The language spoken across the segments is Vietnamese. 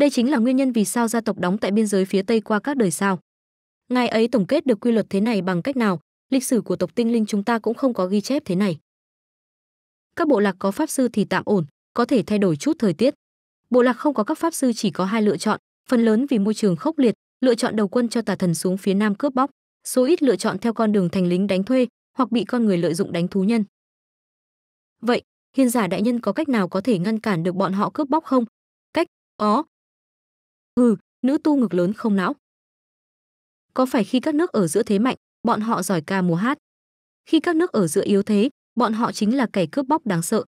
Đây chính là nguyên nhân vì sao gia tộc đóng tại biên giới phía Tây qua các đời sao. Ngài ấy tổng kết được quy luật thế này bằng cách nào, lịch sử của tộc tinh linh chúng ta cũng không có ghi chép thế này. Các bộ lạc có pháp sư thì tạm ổn, có thể thay đổi chút thời tiết. Bộ lạc không có các pháp sư chỉ có hai lựa chọn, phần lớn vì môi trường khốc liệt, lựa chọn đầu quân cho tà thần xuống phía nam cướp bóc, số ít lựa chọn theo con đường thành lính đánh thuê hoặc bị con người lợi dụng đánh thú nhân. Vậy, hiền giả đại nhân có cách nào có thể ngăn cản được bọn họ cướp bóc không? Cách, ó, hừ nữ tu ngực lớn không não có phải khi các nước ở giữa thế mạnh bọn họ giỏi ca múa hát khi các nước ở giữa yếu thế bọn họ chính là kẻ cướp bóc đáng sợ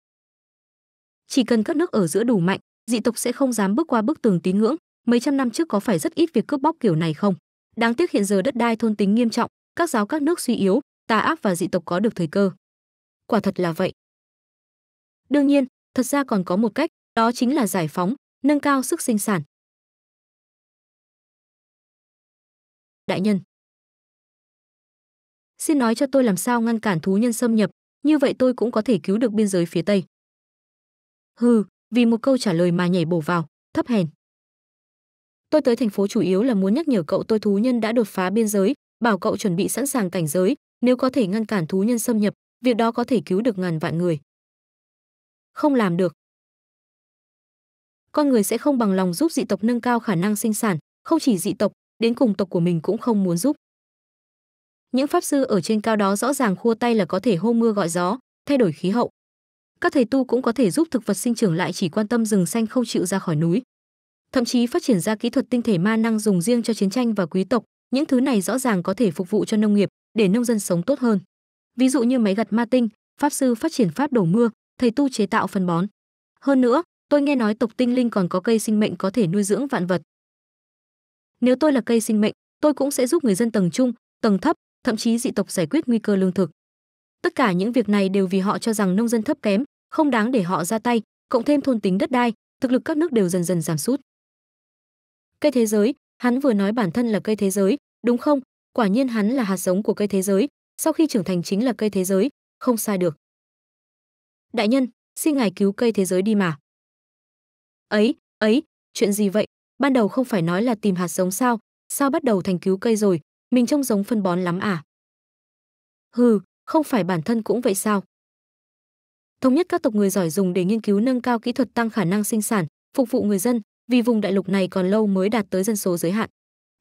chỉ cần các nước ở giữa đủ mạnh dị tộc sẽ không dám bước qua bức tường tín ngưỡng mấy trăm năm trước có phải rất ít việc cướp bóc kiểu này không đáng tiếc hiện giờ đất đai thôn tính nghiêm trọng các giáo các nước suy yếu tà ác và dị tộc có được thời cơ quả thật là vậy đương nhiên thật ra còn có một cách đó chính là giải phóng nâng cao sức sinh sản đại nhân. Xin nói cho tôi làm sao ngăn cản thú nhân xâm nhập, như vậy tôi cũng có thể cứu được biên giới phía Tây. Hừ, vì một câu trả lời mà nhảy bổ vào, thấp hèn. Tôi tới thành phố chủ yếu là muốn nhắc nhở cậu tôi thú nhân đã đột phá biên giới, bảo cậu chuẩn bị sẵn sàng cảnh giới, nếu có thể ngăn cản thú nhân xâm nhập, việc đó có thể cứu được ngàn vạn người. Không làm được. Con người sẽ không bằng lòng giúp dị tộc nâng cao khả năng sinh sản, không chỉ dị tộc, đến cùng tộc của mình cũng không muốn giúp. Những pháp sư ở trên cao đó rõ ràng khua tay là có thể hô mưa gọi gió, thay đổi khí hậu. Các thầy tu cũng có thể giúp thực vật sinh trưởng lại chỉ quan tâm rừng xanh không chịu ra khỏi núi. Thậm chí phát triển ra kỹ thuật tinh thể ma năng dùng riêng cho chiến tranh và quý tộc, những thứ này rõ ràng có thể phục vụ cho nông nghiệp, để nông dân sống tốt hơn. Ví dụ như máy gặt ma tinh, pháp sư phát triển pháp đổ mưa, thầy tu chế tạo phân bón. Hơn nữa, tôi nghe nói tộc tinh linh còn có cây sinh mệnh có thể nuôi dưỡng vạn vật nếu tôi là cây sinh mệnh tôi cũng sẽ giúp người dân tầng trung tầng thấp thậm chí dị tộc giải quyết nguy cơ lương thực tất cả những việc này đều vì họ cho rằng nông dân thấp kém không đáng để họ ra tay cộng thêm thôn tính đất đai thực lực các nước đều dần dần giảm sút cây thế giới hắn vừa nói bản thân là cây thế giới đúng không quả nhiên hắn là hạt giống của cây thế giới sau khi trưởng thành chính là cây thế giới không sai được đại nhân xin ngài cứu cây thế giới đi mà ấy ấy chuyện gì vậy ban đầu không phải nói là tìm hạt giống sao sao bắt đầu thành cứu cây rồi mình trông giống phân bón lắm à hừ không phải bản thân cũng vậy sao thống nhất các tộc người giỏi dùng để nghiên cứu nâng cao kỹ thuật tăng khả năng sinh sản phục vụ người dân vì vùng đại lục này còn lâu mới đạt tới dân số giới hạn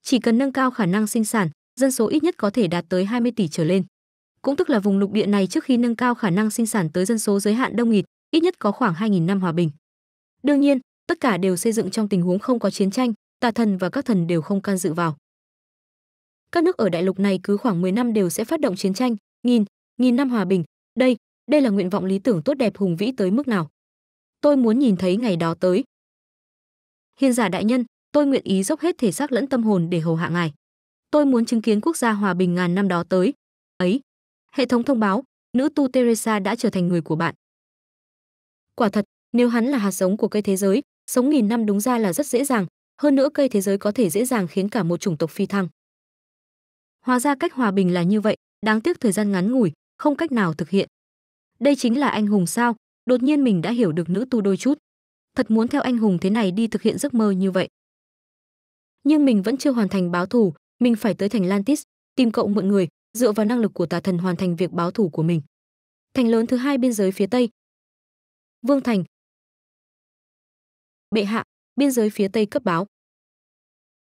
chỉ cần nâng cao khả năng sinh sản dân số ít nhất có thể đạt tới 20 tỷ trở lên cũng tức là vùng lục địa này trước khi nâng cao khả năng sinh sản tới dân số giới hạn đông nghịt ít nhất có khoảng 2.000 năm hòa bình đương nhiên tất cả đều xây dựng trong tình huống không có chiến tranh, tà thần và các thần đều không can dự vào. Các nước ở đại lục này cứ khoảng 10 năm đều sẽ phát động chiến tranh, nghìn, nghìn năm hòa bình, đây, đây là nguyện vọng lý tưởng tốt đẹp hùng vĩ tới mức nào. Tôi muốn nhìn thấy ngày đó tới. Hiền giả đại nhân, tôi nguyện ý dốc hết thể xác lẫn tâm hồn để hầu hạ ngài. Tôi muốn chứng kiến quốc gia hòa bình ngàn năm đó tới. Ấy, hệ thống thông báo, nữ tu Teresa đã trở thành người của bạn. Quả thật, nếu hắn là hạt giống của cây thế giới, sống nghìn năm đúng ra là rất dễ dàng hơn nữa cây thế giới có thể dễ dàng khiến cả một chủng tộc phi thăng hóa ra cách hòa bình là như vậy đáng tiếc thời gian ngắn ngủi không cách nào thực hiện đây chính là anh hùng sao đột nhiên mình đã hiểu được nữ tu đôi chút thật muốn theo anh hùng thế này đi thực hiện giấc mơ như vậy nhưng mình vẫn chưa hoàn thành báo thù mình phải tới thành lantis tìm cậu mượn người dựa vào năng lực của tà thần hoàn thành việc báo thù của mình thành lớn thứ hai biên giới phía tây vương thành bệ hạ biên giới phía tây cấp báo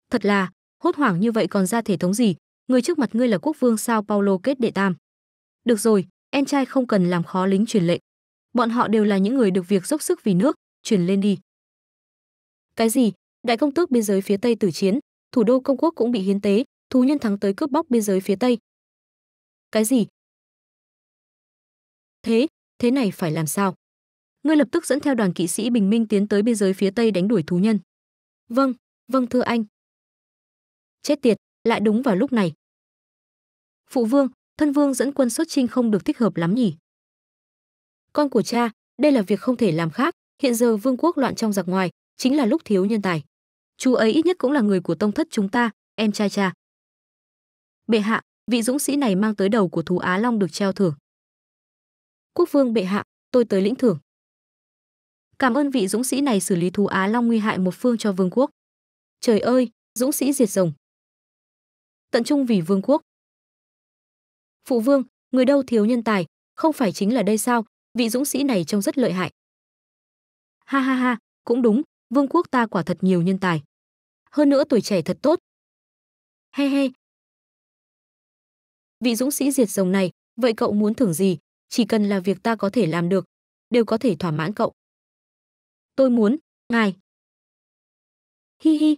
thật là hốt hoảng như vậy còn ra thể thống gì người trước mặt ngươi là quốc vương sao paulo kết đệ tam được rồi em trai không cần làm khó lính truyền lệnh bọn họ đều là những người được việc dốc sức vì nước truyền lên đi cái gì đại công tước biên giới phía tây tử chiến thủ đô công quốc cũng bị hiến tế thú nhân thắng tới cướp bóc biên giới phía tây cái gì thế thế này phải làm sao ngươi lập tức dẫn theo đoàn kỵ sĩ bình minh tiến tới biên giới phía tây đánh đuổi thú nhân vâng vâng thưa anh chết tiệt lại đúng vào lúc này phụ vương thân vương dẫn quân xuất chinh không được thích hợp lắm nhỉ con của cha đây là việc không thể làm khác hiện giờ vương quốc loạn trong giặc ngoài chính là lúc thiếu nhân tài chú ấy ít nhất cũng là người của tông thất chúng ta em trai cha bệ hạ vị dũng sĩ này mang tới đầu của thú á long được treo thưởng quốc vương bệ hạ tôi tới lĩnh thưởng Cảm ơn vị dũng sĩ này xử lý thú Á Long nguy hại một phương cho vương quốc. Trời ơi, dũng sĩ diệt rồng. Tận trung vì vương quốc. Phụ vương, người đâu thiếu nhân tài, không phải chính là đây sao, vị dũng sĩ này trông rất lợi hại. Ha ha ha, cũng đúng, vương quốc ta quả thật nhiều nhân tài. Hơn nữa tuổi trẻ thật tốt. He he. Vị dũng sĩ diệt rồng này, vậy cậu muốn thưởng gì, chỉ cần là việc ta có thể làm được, đều có thể thỏa mãn cậu tôi muốn, ngài. Hi hi.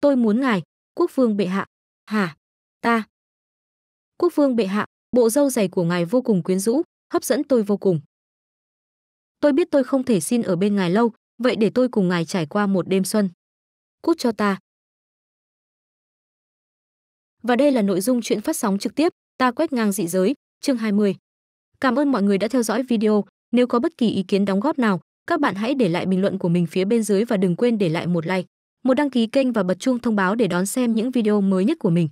Tôi muốn ngài, quốc vương bệ hạ. Hả? Ta. Quốc vương bệ hạ, bộ dâu dày của ngài vô cùng quyến rũ, hấp dẫn tôi vô cùng. Tôi biết tôi không thể xin ở bên ngài lâu, vậy để tôi cùng ngài trải qua một đêm xuân. Cút cho ta. Và đây là nội dung chuyện phát sóng trực tiếp, ta quét ngang dị giới, chương 20. Cảm ơn mọi người đã theo dõi video. Nếu có bất kỳ ý kiến đóng góp nào, các bạn hãy để lại bình luận của mình phía bên dưới và đừng quên để lại một like, một đăng ký kênh và bật chuông thông báo để đón xem những video mới nhất của mình.